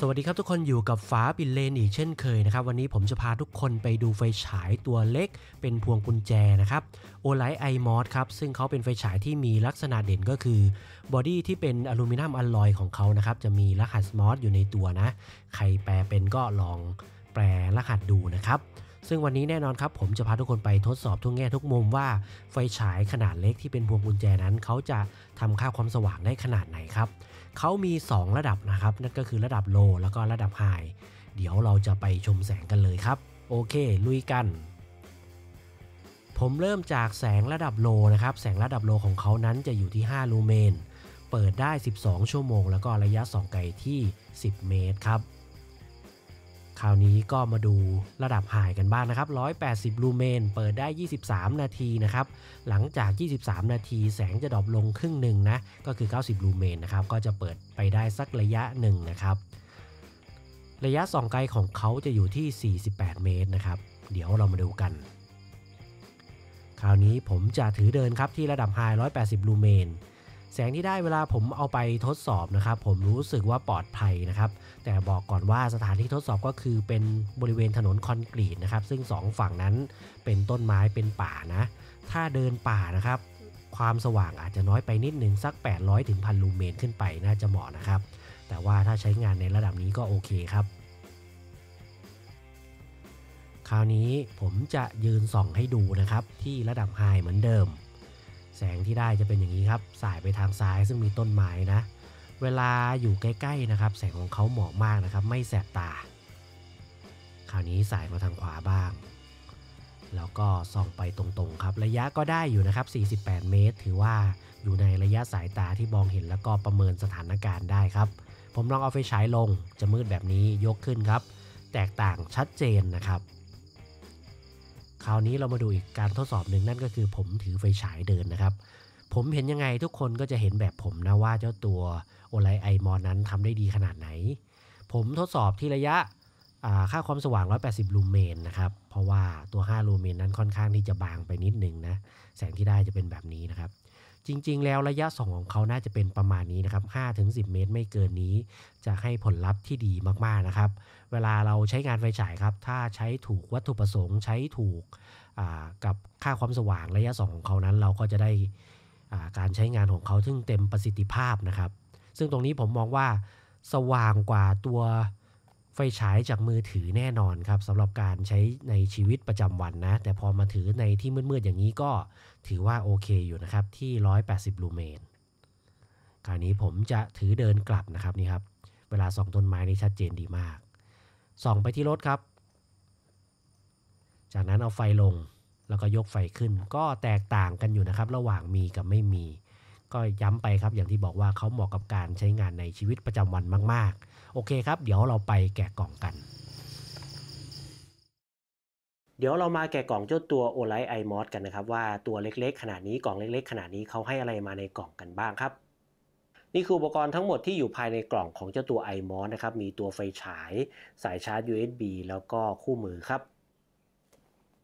สวัสดีครับทุกคนอยู่กับฟ้าปินเลนอีกเช่นเคยนะครับ วันนี้ผมจะพาทุกคนไปดูไฟฉายตัวเล็กเป็นพวงกุญแจนะครับโอไลท์ไอมอสครับซึ่งเขาเป็นไฟฉายที่มีลักษณะเด่นก็คือบอดี้ที่เป็นอลูมิเนียมอลลอยของเขานะครับ จะมีรหัสมอสอยู่ในตัวนะ ใครแปลเป็นก็ลองแปลรหัสดูนะครับซึ่งวันนี้แน่นอนครับผมจะพาทุกคนไปทดสอบทุกแง่ทุกมุมว่า ไฟฉายขนาดเล็กที่เป็นพวงกุญแจนั้น เขาจะทำค่าความสว่างได้ขนาดไหนครับ เขามี 2 ระดับนะครับ นั่นก็คือระดับโล แล้วก็ระดับไฮเดี๋ยวเราจะไปชมแสงกันเลยครับโอเคลุยกัน ผมเริ่มจากแสงระดับโลนะครับ แสงระดับโลของเขานั้นจะอยู่ที่ 5ลูเมน เปิดได้ 12 ชั่วโมง แล้วก็ระยะสองไกลที่ 10 เมตรครับคราวนี้ก็มาดูระดับหายกันบ้างนะครับ 180ลูเมน เปิดได้ 23 นาทีนะครับ หลังจาก 23 นาทีแสงจะดรอปลงครึ่งหนึ่งนะ ก็คือ90ลูเมนนะครับ ก็จะเปิดไปได้สักระยะหนึ่งนะครับ ระยะส่องไกลของเขาจะอยู่ที่ 48 เมตรนะครับ เดี๋ยวเรามาดูกัน คราวนี้ผมจะถือเดินครับที่ระดับไฮ180ลูเมนแสงที่ได้เวลาผมเอาไปทดสอบนะครับ ผมรู้สึกว่าปลอดภัยนะครับ แต่บอกก่อนว่าสถานที่ทดสอบก็คือเป็นบริเวณถนนคอนกรีตนะครับซึ่ง 2 ฝั่งนั้นเป็นต้นไม้เป็นป่านะ ถ้าเดินป่านะครับ ความสว่างอาจจะน้อยไปนิดนึงสัก 800 ถึงพันลูเมนขึ้นไปน่าจะเหมาะนะครับ แต่ว่าถ้าใช้งานในระดับนี้ก็โอเคครับ คราวนี้ผมจะยืนส่องให้ดูนะครับที่ระดับไฮเหมือนเดิมแสงที่ได้จะเป็นอย่างนี้ครับ สายไปทางซ้ายซึ่งมีต้นไม้นะ เวลาอยู่ใกล้ๆนะครับ แสงของเขาเหมาะมากนะครับ ไม่แสบตา คราวนี้สายมาทางขวาบ้าง แล้วก็ส่องไปตรงๆครับ ระยะก็ได้อยู่นะครับ 48 เมตร ถือว่าอยู่ในระยะสายตาที่มองเห็นแล้วก็ประเมินสถานการณ์ได้ครับ ผมลองเอาไฟฉายลงจะมืดแบบนี้ยกขึ้นครับ แตกต่างชัดเจนนะครับคราวนี้เรามาดูอีกการทดสอบหนึ่งนั่นก็คือผมถือไฟฉายเดินนะครับ ผมเห็นยังไงทุกคนก็จะเห็นแบบผมนะว่าเจ้าตัวโอไลไอมอนนั้นทำได้ดีขนาดไหน ผมทดสอบที่ระยะค่าความสว่าง 180 ลูเมนนะครับเพราะว่าตัว 5 ลูเมนนั้นค่อนข้างที่จะบางไปนิดหนึ่งนะแสงที่ได้จะเป็นแบบนี้นะครับจริง ๆ แล้วระยะส่องของเขาน่าจะเป็นประมาณนี้นะครับ5-10 เมตรไม่เกินนี้จะให้ผลลัพธ์ที่ดีมาก ๆ นะครับ เวลาเราใช้งานไฟฉายครับ ถ้าใช้ถูกวัตถุประสงค์ใช้ถูกกับค่าความสว่างระยะส่องของเขานั้นเราก็จะได้การใช้งานของเขาทึ่งเต็มประสิทธิภาพนะครับ ซึ่งตรงนี้ผมมองว่าสว่างกว่าตัวไฟฉายจากมือถือแน่นอนครับสำหรับการใช้ในชีวิตประจำวันนะแต่พอมาถือในที่มืดๆอย่างนี้ก็ถือว่าโอเค อยู่นะครับที่ 180 ลูเมนคราวนี้ผมจะถือเดินกลับนะครับนี่ครับเวลาส่องต้นไม้นี่ชัดเจนดีมากส่องไปที่รถครับ จากนั้นเอาไฟลงแล้วก็ยกไฟขึ้น ก็แตกต่างกันอยู่นะครับระหว่างมีกับไม่มีก็ย้ำไปครับอย่างที่บอกว่าเขาเหมาะกับการใช้งานในชีวิตประจำวันมาก ๆ โอเคครับ เดี๋ยวเราไปแกะกล่องกัน เดี๋ยวเรามาแกะกล่องเจ้าตัว o l i ไอมอสกันนะครับ ว่าตัวเล็กๆ ขนาดนี้กล่องเล็กๆ ขนาดนี้เขาให้อะไรมาในกล่องกันบ้างครับ นี่คืออุปกรณ์ทั้งหมดที่อยู่ภายในกล่องของเจ้าตัว i m o สนะครับมีตัวไฟฉาย สายชาร์จ USB แล้วก็คู่มือครับ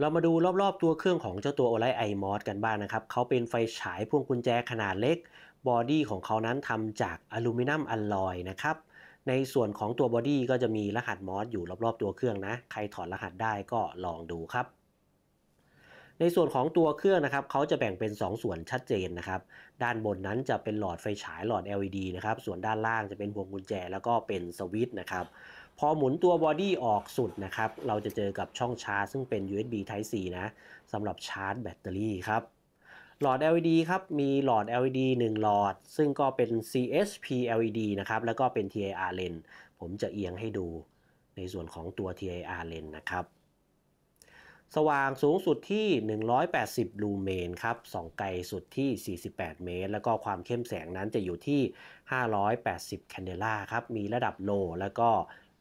เรามาดูรอบๆตัวเครื่องของเจ้าตัวโอไลไอมอสกันบ้างนะครับ เขาเป็นไฟฉายพวงกุญแจขนาดเล็ก บอดี้ของเขานั้นทำจากอลูมิเนียมอลลอยนะครับ ในส่วนของตัวบอดี้ก็จะมีรหัสมอสอยู่รอบๆตัวเครื่องนะ ใครถอดรหัสได้ก็ลองดูครับ ในส่วนของตัวเครื่องนะครับ เขาจะแบ่งเป็น2สส่วนชัดเจนนะครับ ด้านบนนั้นจะเป็นหลอดไฟฉายหลอด LED นะครับส่วนด้านล่างจะเป็นพวงกุญแจแล้วก็เป็นสวิตช์นะครับพอหมุนตัวบอดี้ออกสุดนะครับ เราจะเจอกับช่องชาร์จซึ่งเป็น USB Type C นะสำหรับชาร์จแบตเตอรี่ครับ หลอด LED ครับ มีหลอด LED 1 หลอด ซึ่งก็เป็น CSP LED นะครับ แล้วก็เป็น TIR lens ผมจะเอียงให้ดูในส่วนของตัว TIR lens นะครับ สว่างสูงสุดที่ 180ลูเมนครับส่องไกลสุดที่ 48 เมตร แล้วก็ความเข้มแสงนั้นจะอยู่ที่ 580แคนเดล่าครับมีระดับโลแล้วก็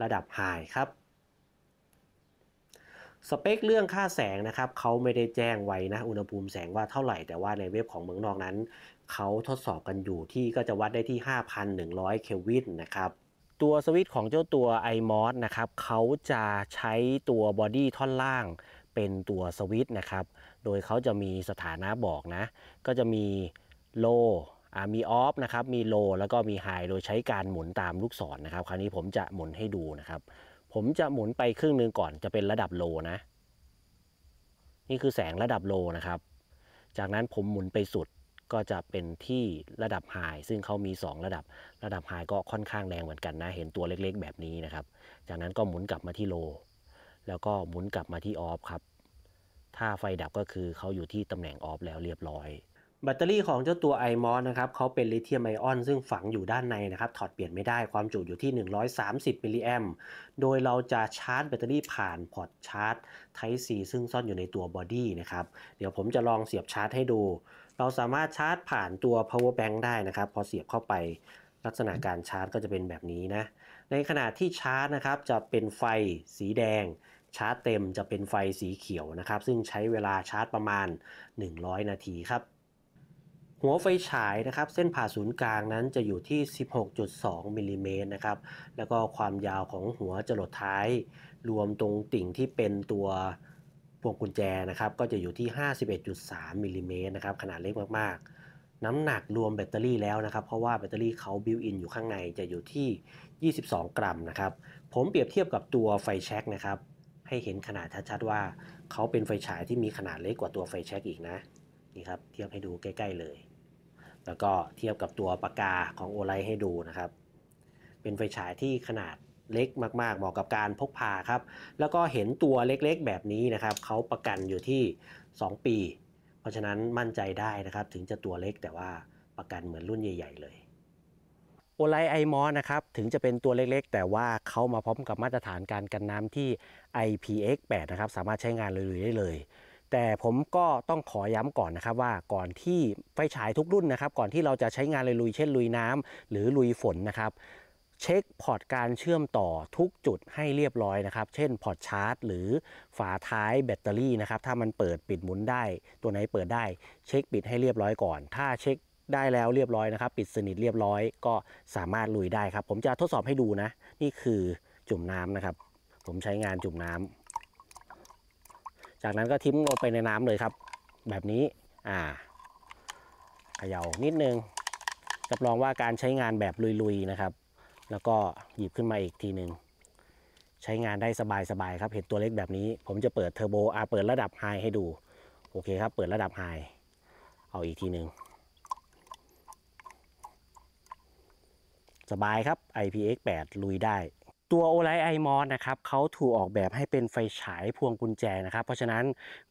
ระดับ High ครับสเปคเรื่องค่าแสงนะครับ เขาไม่ได้แจ้งไว้นะ อุณหภูมิแสงว่าเท่าไหร่แต่ว่าในเว็บของเมืองนอกนั้น เขาทดสอบกันอยู่ที่ก็จะวัดได้ที่ 5,100เคลวินนะครับตัวสวิตของเจ้าตัว iMOS นะครับเขาจะใช้ตัวบอดี้ท่อนล่างเป็นตัวสวิตนะครับ โดยเขาจะมีสถานะบอกนะ ก็จะมี low มีออฟนะครับ มีโลแล้วก็มีไฮโดยใช้การหมุนตามลูกศรนนะครับ คราวนี้ผมจะหมุนให้ดูนะครับ ผมจะหมุนไปครึ่งนึงก่อนจะเป็นระดับโลนะ นี่คือแสงระดับโลนะครับ จากนั้นผมหมุนไปสุดก็จะเป็นที่ระดับไฮซึ่งเขามี 2 ระดับ ระดับไฮก็ค่อนข้างแรงเหมือนกันนะ เห็นตัวเล็กๆแบบนี้นะครับ จากนั้นก็หมุนกลับมาที่โล แล้วก็หมุนกลับมาที่ออฟครับ ถ้าไฟดับก็คือเขาอยู่ที่ตำแหน่งออฟแล้วเรียบร้อยแบตเตอรี่ของเจ้าตัว iMOS นะครับเขาเป็นลิเธียมไอออนซึ่งฝังอยู่ด้านในนะครับถอดเปลี่ยนไม่ได้ความจุอยู่ที่ 130มิลลิแอมโดยเราจะชาร์จแบตเตอรี่ผ่านพอร์ตชาร์จ Type C ซึ่งซ่อนอยู่ในตัวบอดี้นะครับเดี๋ยวผมจะลองเสียบชาร์จให้ดู เราสามารถชาร์จผ่านตัว power bank ได้นะครับ พอเสียบเข้าไป ลักษณะการชาร์จก็จะเป็นแบบนี้นะ ในขณะที่ชาร์จนะครับจะเป็นไฟสีแดงชาร์จเต็มจะเป็นไฟสีเขียวนะครับซึ่งใช้เวลาชาร์จประมาณ 100 นาทีครับหัวไฟฉายนะครับเส้นผ่าศูนย์กลางนั้นจะอยู่ที่ 16.2มิลิเมตรนะครับแล้วก็ความยาวของหัวจรดท้าย รวมตรงติ่งที่เป็นตัวพวงกุญแจนะครับก็จะอยู่ที่ 51.3มิลิเมตรนะครับขนาดเล็กมากๆ น้ำหนักรวมแบตเตอรี่แล้วนะครับเพราะว่าแบตเตอรี่เขาบิวอินอยู่ข้างในจะอยู่ที่ 22 กรัมนะครับผมเปรียบเทียบกับตัวไฟแช็กนะครับให้เห็นขนาดชัดๆ ว่าเขาเป็นไฟฉายที่มีขนาดเล็กกว่าตัวไฟแช็กอีกนะนี่ครับเทียบให้ดูใกล้ๆ เลย แล้วก็เทียบกับตัวปากกาของโอไลให้ดูนะครับเป็นไฟฉายที่ขนาดเล็กมากๆเหมาะกับการพกพาครับแล้วก็เห็นตัวเล็กๆแบบนี้นะครับเขาประกันอยู่ที่ 2 ปี เพราะฉะนั้นมั่นใจได้นะครับถึงจะตัวเล็กแต่ว่าประกันเหมือนรุ่นใหญ่ ๆ เลยโอไลไอมอสนะครับถึงจะเป็นตัวเล็กๆ แต่ว่าเขามาพร้อมกับมาตรฐานการกันน้ำที่ IPX8 นะครับสามารถใช้งานลุยๆได้เลยแต่ผมก็ต้องขอย้ำก่อนนะครับว่าก่อนที่ไฟฉายทุกรุ่นนะครับก่อนที่เราจะใช้งานเลยลุยเช่นลุยน้ำ หรือลุยฝนนะครับ เช็คพอร์ตการเชื่อมต่อทุกจุดให้เรียบร้อยนะครับเช่นพอร์ตชาร์จ หรือฝาท้ายแบตเตอรี่นะครับถ้ามันเปิดปิดหมุนได้ตัวไหนเปิดได้ เช็คปิดให้เรียบร้อยก่อน ถ้าเช็คได้แล้วเรียบร้อยนะครับ ปิดสนิทเรียบร้อยก็สามารถลุยได้ครับ ผมจะทดสอบให้ดูนะ นี่คือจุ่มน้ำนะครับผมใช้งานจุ่มน้ำจากนั้นก็ทิ้มลงไปในน้ำเลยครับ แบบนี้ อ่าเขย่านิดนึงรับรองว่าการใช้งานแบบลุยๆนะครับ แล้วก็หยิบขึ้นมาอีกทีหนึ่งใช้งานได้สบายๆครับ เห็นตัวเล็กแบบนี้ ผมจะเปิดเทอร์โบอ่าเปิดระดับไฮให้ดู โอเคครับ เปิดระดับไฮเอาอีกทีหนึ่งสบายครับ IPX8 ลุยได้ตัวโอไลไอมอนนะครับเขาถูกออกแบบให้เป็นไฟฉายพวงกุญแจนะครับ เพราะฉะนั้น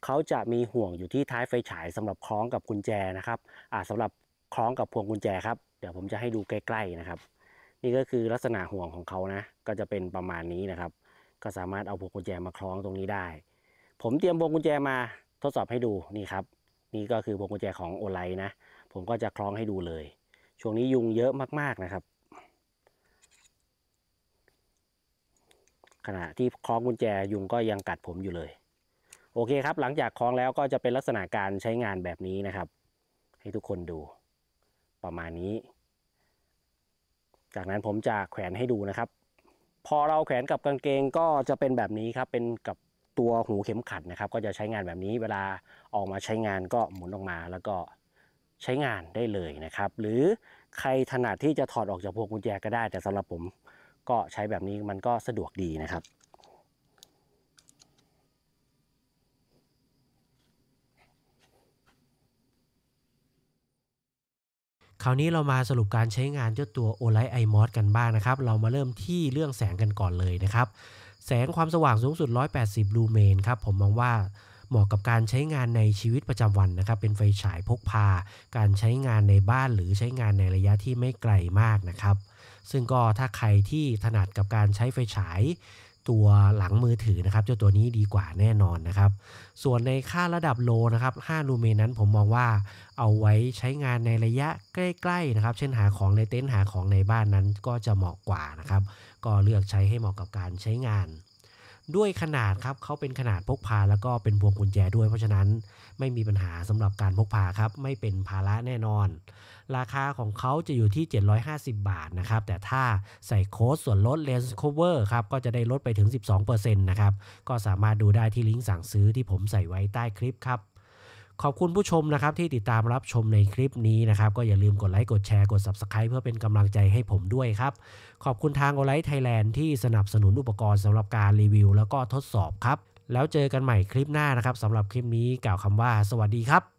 เขาจะมีห่วงอยู่ที่ท้ายไฟฉาย สำหรับคล้องกับกุญแจนะครับอ่าสำหรับคล้องกับพวงกุญแจครับเดี๋ยวผมจะให้ดูใกล้ๆนะครับ นี่ก็คือลักษณะห่วงของเขานะ ก็จะเป็นประมาณนี้นะครับ ก็สามารถเอาพวงกุญแจมาคล้องตรงนี้ได้ ผมเตรียมพวงกุญแจมาทดสอบให้ดู นี่ครับนี่ก็คือพวงกุญแจของโอไลนะ ผมก็จะคล้องให้ดูเลย ช่วงนี้ยุงเยอะมากๆนะครับขณะที่คล้องกุญแจยุงก็ยังกัดผมอยู่เลย โอเคครับ หลังจากคล้องแล้วก็จะเป็นลักษณะการใช้งานแบบนี้นะครับ ให้ทุกคนดู ประมาณนี้ จากนั้นผมจะแขวนให้ดูนะครับ พอเราแขวนกับกางเกงก็จะเป็นแบบนี้ครับเป็นกับตัวหูเข็มขัดนะครับ ก็จะใช้งานแบบนี้เวลาออกมาใช้งานก็หมุนออกมา แล้วก็ใช้งานได้เลยนะครับ หรือใครถนัดที่จะถอดออกจากพวงกุญแจก็ได้แต่สำหรับผมก็ใช้แบบนี้มันก็สะดวกดีนะครับ คราวนี้เรามาสรุปการใช้งานเจ้าตัว o l i g h t iMod กันบ้างนะครับ เรามาเริ่มที่เรื่องแสงกันก่อนเลยนะครับ แสงความสว่างสูงสุด 180 ลูเมนครับ ผมมองว่าเหมาะกับการใช้งานในชีวิตประจำวันนะครับ เป็นไฟฉายพกพา การใช้งานในบ้านหรือใช้งานในระยะที่ไม่ไกลมากนะครับซึ่งก็ถ้าใครที่ถนัดกับการใช้ไฟฉายตัวหลังมือถือนะครับเจ้าตัวนี้ดีกว่าแน่นอนนะครับ ส่วนในค่าระดับโลนะครับ 5 ลูเมนนั้นผมมองว่าเอาไว้ใช้งานในระยะใกล้ๆนะครับเช่นหาของในเต็นท์หาของในบ้านนั้นก็จะเหมาะกว่านะครับ ก็เลือกใช้ให้เหมาะกับการใช้งานด้วยขนาดครับเขาเป็นขนาดพกพาแล้วก็เป็นพวงกุญแจด้วยเพราะฉะนั้น ไม่มีปัญหาสำหรับการพกพาครับ ไม่เป็นภาระแน่นอน ราคาของเขาจะอยู่ที่ 750 บาทนะครับ แต่ถ้าใส่โค้ดส่วนลด Lens Cover ครับก็จะได้ลดไปถึง 12%นะครับก็สามารถดูได้ที่ลิงก์สั่งซื้อที่ผมใส่ไว้ใต้คลิปครับขอบคุณผู้ชมนะครับ ที่ติดตามรับชมในคลิปนี้นะครับ ก็อย่าลืมกดไลค์กดแชร์ กด Subscribe เพื่อเป็นกำลังใจให้ผมด้วยครับ ขอบคุณทางโอไลท์ไทยแลนด์ที่สนับสนุนอุปกรณ์สำหรับการรีวิวแล้วก็ทดสอบครับ แล้วเจอกันใหม่คลิปหน้านะครับสำหรับคลิปนี้กล่าวคำว่า สวัสดีครับ